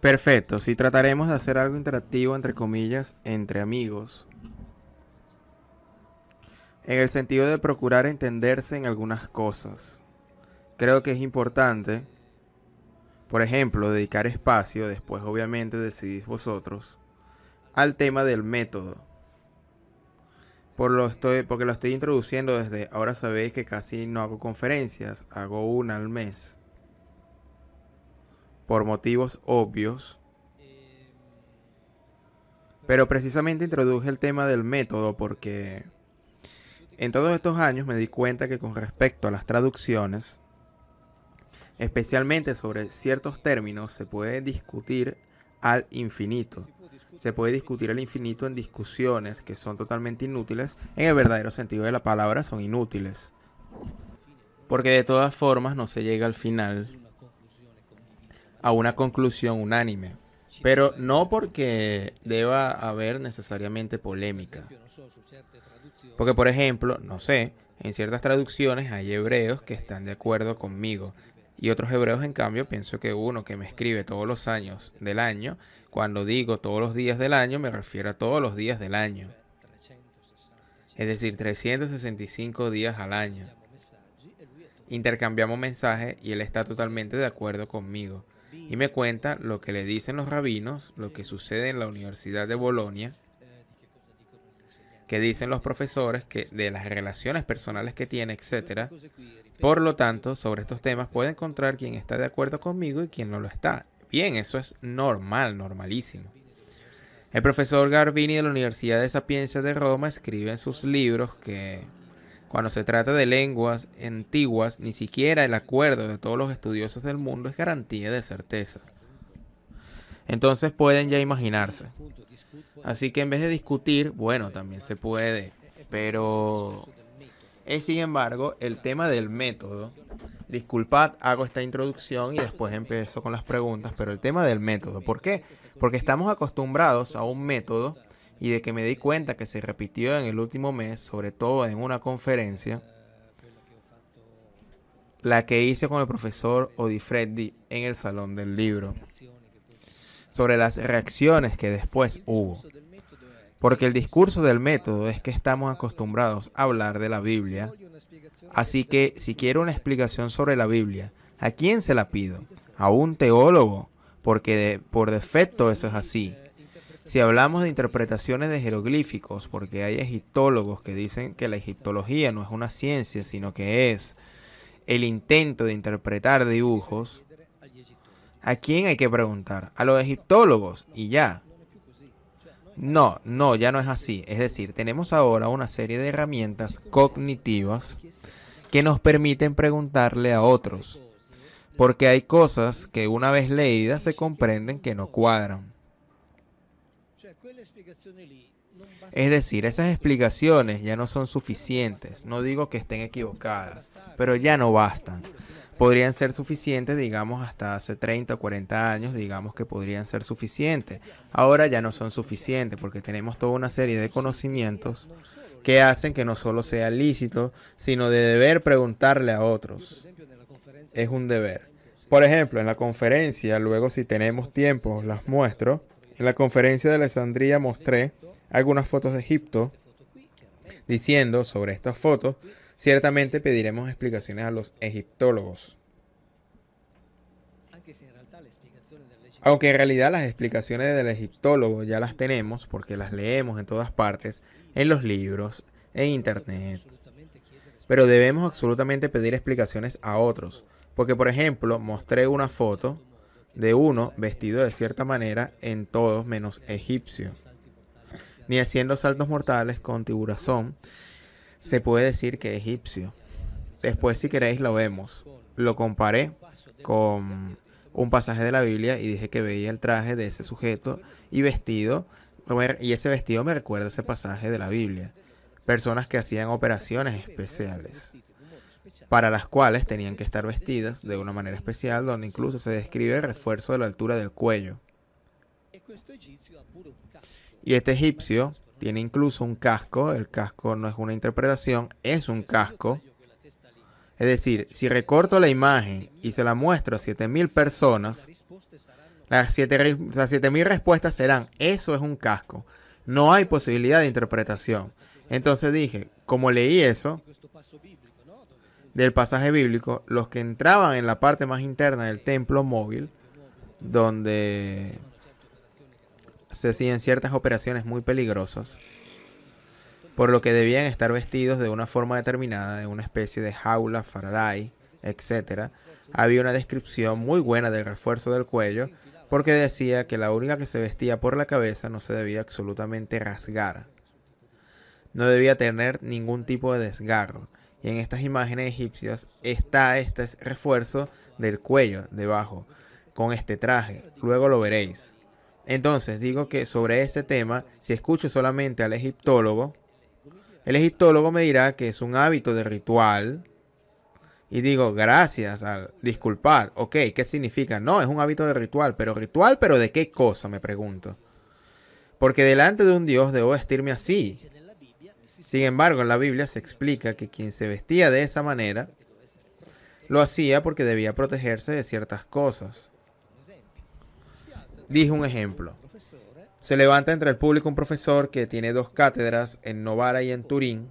Perfecto, si trataremos de hacer algo interactivo, entre comillas, entre amigos. En el sentido de procurar entenderse en algunas cosas. Creo que es importante, por ejemplo, dedicar espacio, después obviamente decidís vosotros, al tema del método. Por lo estoy, porque lo estoy introduciendo desde ahora sabéis que casi no hago conferencias, hago una al mes por motivos obvios, pero precisamente introduje el tema del método porque en todos estos años me di cuenta que con respecto a las traducciones, especialmente sobre ciertos términos, se puede discutir al infinito. Se puede discutir al infinito en discusiones que son totalmente inútiles, en el verdadero sentido de la palabra son inútiles. Porque de todas formas no se llega al final a una conclusión unánime. Pero no porque deba haber necesariamente polémica. Porque, por ejemplo, no sé, en ciertas traducciones hay hebreos que están de acuerdo conmigo. Y otros hebreos, en cambio, pienso que uno que me escribe todos los años del año, cuando digo todos los días del año, me refiero a todos los días del año. Es decir, 365 días al año. Intercambiamos mensajes y él está totalmente de acuerdo conmigo y me cuenta lo que le dicen los rabinos, lo que sucede en la Universidad de Bolonia, que dicen los profesores, que de las relaciones personales que tiene, etc. Por lo tanto, sobre estos temas puede encontrar quien está de acuerdo conmigo y quien no lo está. Bien, eso es normal, normalísimo. El profesor Garvini de la Universidad de Sapiencia de Roma escribe en sus libros que cuando se trata de lenguas antiguas, ni siquiera el acuerdo de todos los estudiosos del mundo es garantía de certeza. Entonces pueden ya imaginarse. Así que en vez de discutir, bueno, también se puede. Pero es sin embargo el tema del método. Disculpad, hago esta introducción y después empiezo con las preguntas, pero el tema del método. ¿Por qué? Porque estamos acostumbrados a un método y de que me di cuenta que se repitió en el último mes, sobre todo en una conferencia, la que hice con el profesor Odifreddi en el Salón del Libro, sobre las reacciones que después hubo. Porque el discurso del método es que estamos acostumbrados a hablar de la Biblia, así que si quiero una explicación sobre la Biblia, ¿a quién se la pido? A un teólogo, porque por defecto eso es así. Si hablamos de interpretaciones de jeroglíficos, porque hay egiptólogos que dicen que la egiptología no es una ciencia, sino que es el intento de interpretar dibujos, ¿a quién hay que preguntar? A los egiptólogos y ya. No, no, ya no es así. Es decir, tenemos ahora una serie de herramientas cognitivas que nos permiten preguntarle a otros. Porque hay cosas que una vez leídas se comprenden que no cuadran. Es decir, esas explicaciones ya no son suficientes, no digo que estén equivocadas, pero ya no bastan. Podrían ser suficientes, digamos, hasta hace 30 o 40 años, digamos que podrían ser suficientes. Ahora ya no son suficientes porque tenemos toda una serie de conocimientos que hacen que no solo sea lícito, sino de deber preguntarle a otros. Es un deber. Por ejemplo, en la conferencia, luego si tenemos tiempo, las muestro en la conferencia de Alessandría mostré algunas fotos de Egipto, diciendo sobre estas fotos, ciertamente pediremos explicaciones a los egiptólogos. Aunque en realidad las explicaciones del egiptólogo ya las tenemos porque las leemos en todas partes, en los libros, en internet. Pero debemos absolutamente pedir explicaciones a otros. Porque por ejemplo, mostré una foto de uno vestido de cierta manera en todos menos egipcio. Ni haciendo saltos mortales con tiburazón se puede decir que egipcio. Después si queréis lo vemos. Lo comparé con un pasaje de la Biblia y dije que veía el traje de ese sujeto y vestido y ese vestido me recuerda ese pasaje de la Biblia. Personas que hacían operaciones especiales para las cuales tenían que estar vestidas de una manera especial, donde incluso se describe el refuerzo de la altura del cuello. Y este egipcio tiene incluso un casco, el casco no es una interpretación, es un casco. Es decir, si recorto la imagen y se la muestro a 7.000 personas, las 7.000 respuestas serán, eso es un casco. No hay posibilidad de interpretación. Entonces dije, como leí eso, del pasaje bíblico, los que entraban en la parte más interna del templo móvil, donde se hacían ciertas operaciones muy peligrosas, por lo que debían estar vestidos de una forma determinada, de una especie de jaula, faraday, etc. Había una descripción muy buena del refuerzo del cuello, porque decía que la única que se vestía por la cabeza no se debía absolutamente rasgar. No debía tener ningún tipo de desgarro y en estas imágenes egipcias está este refuerzo del cuello debajo con este traje. Luego lo veréis. Entonces digo que sobre ese tema, si escucho solamente al egiptólogo, el egiptólogo me dirá que es un hábito de ritual. Y digo, gracias al disculpar. Ok, ¿qué significa? No, es un hábito de ritual. Pero ritual, pero de qué cosa, me pregunto. Porque delante de un Dios debo vestirme así. Sin embargo, en la Biblia se explica que quien se vestía de esa manera lo hacía porque debía protegerse de ciertas cosas. Dije un ejemplo. Se levanta entre el público un profesor que tiene dos cátedras en Novara y en Turín,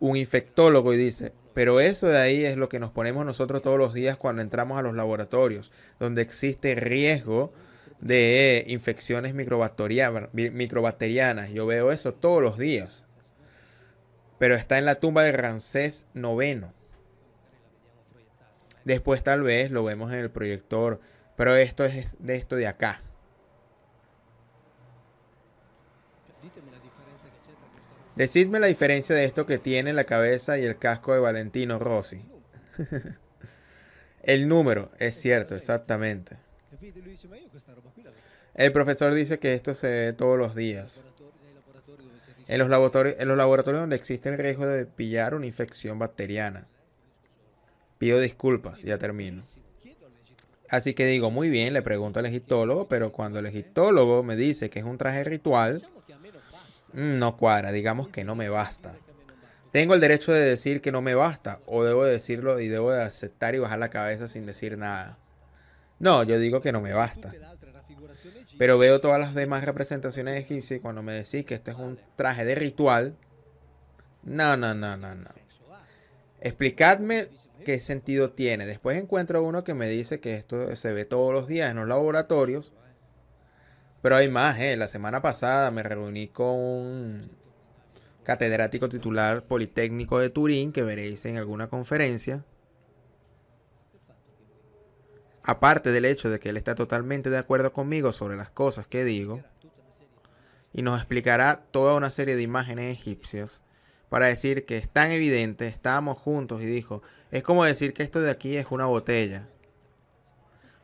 un infectólogo y dice, pero eso de ahí es lo que nos ponemos nosotros todos los días cuando entramos a los laboratorios, donde existe riesgo de infecciones microbacterianas. Yo veo eso todos los días pero está en la tumba de Ramsés IX. Después tal vez lo vemos en el proyector, pero esto es de esto de acá. Decidme la diferencia de esto que tiene la cabeza y el casco de Valentino Rossi. el número, es cierto, exactamente. El profesor dice que esto se ve todos los días. En los, laboratorios, en los laboratorios donde existe el riesgo de pillar una infección bacteriana. Pido disculpas, ya termino. Así que digo, muy bien, le pregunto al egiptólogo, pero cuando el egiptólogo me dice que es un traje ritual, mm, no cuadra, digamos que no me basta. Tengo el derecho de decir que no me basta, o debo decirlo y debo de aceptar y bajar la cabeza sin decir nada. No, yo digo que no me basta. Pero veo todas las demás representaciones egipcias y cuando me decís que este es un traje de ritual, no, no, no, no, no. Explicadme qué sentido tiene. Después encuentro uno que me dice que esto se ve todos los días en los laboratorios. Pero hay más, ¿eh? La semana pasada me reuní con un catedrático titular politécnico de Turín que veréis en alguna conferencia aparte del hecho de que él está totalmente de acuerdo conmigo sobre las cosas que digo, y nos explicará toda una serie de imágenes egipcias para decir que es tan evidente, estábamos juntos y dijo, es como decir que esto de aquí es una botella,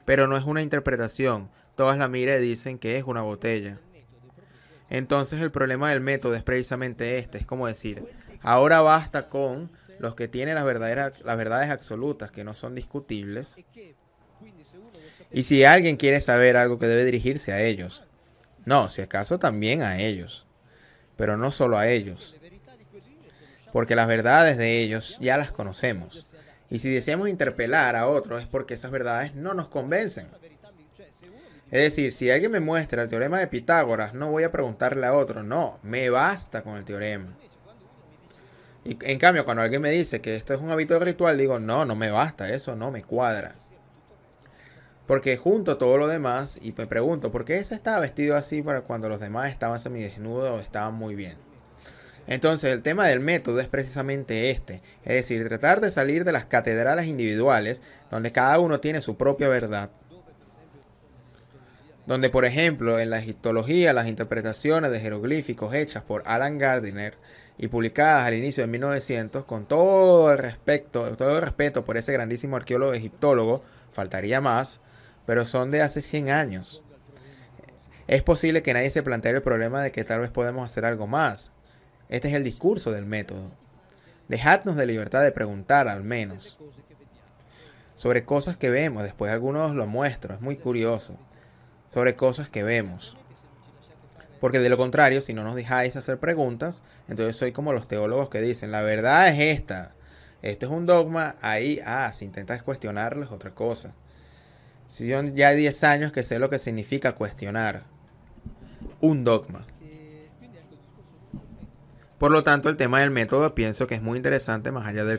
pero no es una interpretación, todas la mire dicen que es una botella. Entonces el problema del método es precisamente este, es como decir, ahora basta con los que tienen las, verdaderas, las verdades absolutas que no son discutibles y si alguien quiere saber algo que debe dirigirse a ellos. No, si acaso también a ellos. Pero no solo a ellos. Porque las verdades de ellos ya las conocemos. Y si deseamos interpelar a otros es porque esas verdades no nos convencen. Es decir, si alguien me muestra el teorema de Pitágoras, no voy a preguntarle a otro, no, me basta con el teorema. Y en cambio, cuando alguien me dice que esto es un hábito ritual, digo, no, no me basta, eso no me cuadra. Porque junto a todo lo demás, y me pregunto, ¿por qué ese estaba vestido así para cuando los demás estaban semidesnudos o estaban muy bien? Entonces, el tema del método es precisamente este, es decir, tratar de salir de las catedrales individuales, donde cada uno tiene su propia verdad. Donde, por ejemplo, en la egiptología, las interpretaciones de jeroglíficos hechas por Alan Gardiner y publicadas al inicio de 1900, con todo el, todo el respeto por ese grandísimo arqueólogo egiptólogo, faltaría más, pero son de hace 100 años. Es posible que nadie se plantee el problema de que tal vez podemos hacer algo más. Este es el discurso del método. Dejadnos de libertad de preguntar, al menos, sobre cosas que vemos. Después algunos lo muestro, es muy curioso. Sobre cosas que vemos. Porque de lo contrario, si no nos dejáis hacer preguntas, entonces soy como los teólogos que dicen, la verdad es esta. Esto es un dogma, ahí, ah, si intentas cuestionarlo es otra cosa. Si yo ya 10 años que sé lo que significa cuestionar un dogma. Por lo tanto, el tema del método pienso que es muy interesante más allá del